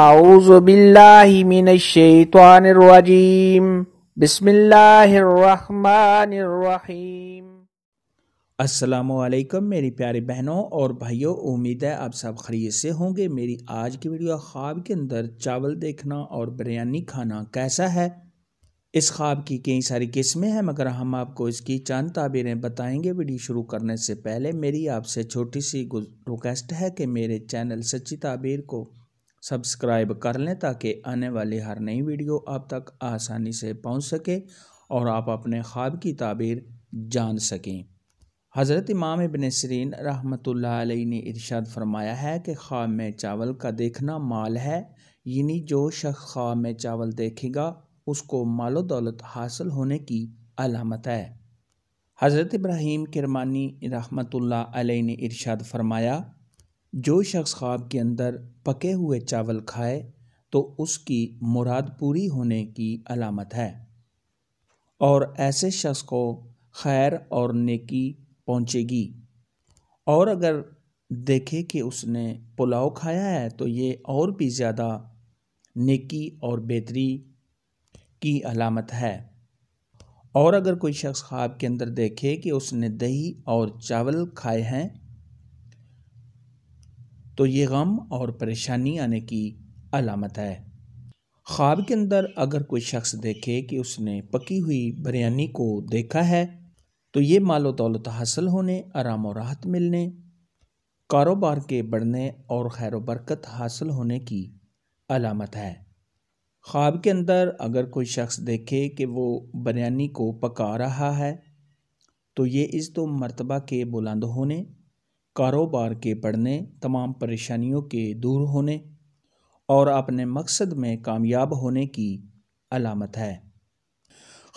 أعوذ मेरी प्यारी बहनों और भाइयों उम्मीद है आप सब खरीद से होंगे मेरी आज की वीडियो ख्वाब के अंदर चावल देखना और बिरयानी खाना कैसा है इस ख्वाब की कई सारी किस्में हैं मगर हम आपको इसकी चांद ताबीरें बताएंगे वीडियो शुरू करने से पहले मेरी आपसे छोटी सी रिक्वेस्ट है कि मेरे चैनल सच्ची ताबीर को सब्सक्राइब कर लें ताकि आने वाली हर नई वीडियो आप तक आसानी से पहुंच सके और आप अपने ख्वाब की ताबीर जान सकें हज़रत इमाम इबन सरीन रहमत ने इरशाद फरमाया है कि ख्वाब में चावल का देखना माल है यानी जो शख्स ख्वाब में चावल देखेगा उसको मालो दौलत हासिल होने की अलामत है हज़रत इब्राहिम किरमानी रहमत ने इरशाद फरमाया जो शख्स ख्वाब के अंदर पके हुए चावल खाए तो उसकी मुराद पूरी होने की अलामत है और ऐसे शख्स को खैर और नेकी पहुँचेगी और अगर देखे कि उसने पुलाव खाया है तो ये और भी ज़्यादा नेकी और बेहतरी की अलामत है और अगर कोई शख्स ख्वाब के अंदर देखे कि उसने दही और चावल खाए हैं तो ये गम और परेशानी आने की अलामत है ख्वाब के अंदर अगर कोई शख्स देखे कि उसने पकी हुई बिरयानी को देखा है तो ये मालो दौलत हासिल होने आराम और राहत मिलने कारोबार के बढ़ने और खैर बरकत हासिल होने की अलामत है ख्वाब के अंदर अगर कोई शख्स देखे कि वो बिरयानी को पका रहा है तो ये इस मरतबा के बुलंद होने कारोबार के बढ़ने तमाम परेशानियों के दूर होने और अपने मकसद में कामयाब होने की अलामत है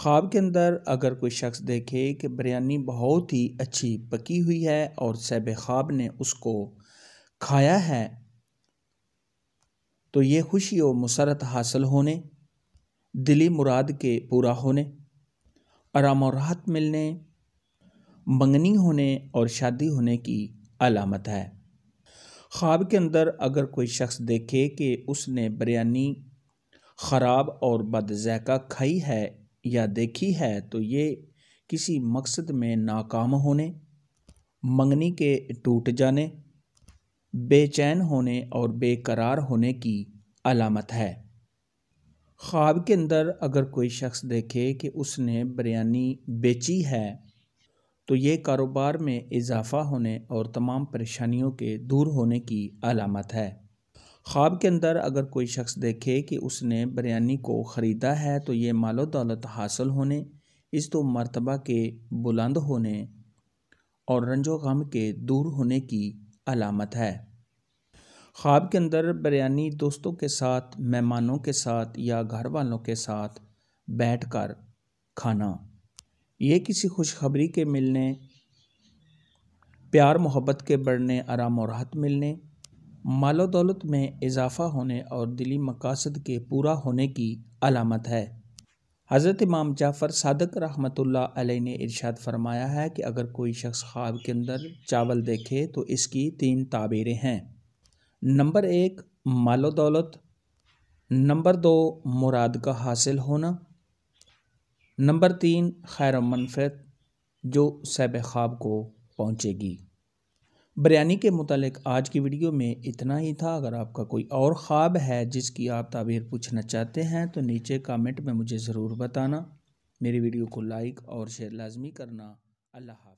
ख्वाब के अंदर अगर कोई शख्स देखे कि बिरयानी बहुत ही अच्छी पकी हुई है और सैब ख्वाब ने उसको खाया है तो ये खुशी और मसरत हासिल होने दिली मुराद के पूरा होने आराम और राहत मिलने मंगनी होने और शादी होने की अलामत है ख्वाब के अंदर अगर कोई शख्स देखे कि उसने बिरयानी ख़राब और बदजैका खाई है या देखी है तो ये किसी मकसद में नाकाम होने मंगनी के टूट जाने बेचैन होने और बेकरार होने की अलामत है ख्वाब के अंदर अगर कोई शख्स देखे कि उसने बिरयानी बेची है तो ये कारोबार में इजाफ़ा होने और तमाम परेशानियों के दूर होने की अलामत है ख्वाब के अंदर अगर कोई शख्स देखे कि उसने बिरयानी को ख़रीदा है तो ये मालो दौलत हासिल होने इस तो मरतबा के बुलंद होने और रंजो गम के दूर होने की अलामत है ख्वाब के अंदर बिरयानी दोस्तों के साथ मेहमानों के साथ या घर वालों के साथ बैठ कर खाना ये किसी खुशखबरी के मिलने प्यार मोहब्बत के बढ़ने आराम और राहत मिलने मालो दौलत में इजाफ़ा होने और दिली मकासद के पूरा होने की अलामत है हज़रत इमाम जाफ़र सादक रहमतुल्ला अलैह ने इरशाद फरमाया है कि अगर कोई शख्स ख्वाब के अंदर चावल देखे तो इसकी तीन ताबीरें हैं नंबर एक मालो दौलत नंबर दो मुराद का हासिल होना नंबर तीन खैर मनफरत जो सैब ख़्वाब को पहुँचेगी बिरयानी के मतलब आज की वीडियो में इतना ही था अगर आपका कोई और ख्वाब है जिसकी आप ताबीर पूछना चाहते हैं तो नीचे कामेंट में मुझे ज़रूर बताना मेरी वीडियो को लाइक और शेयर लाजमी करना अल्लाह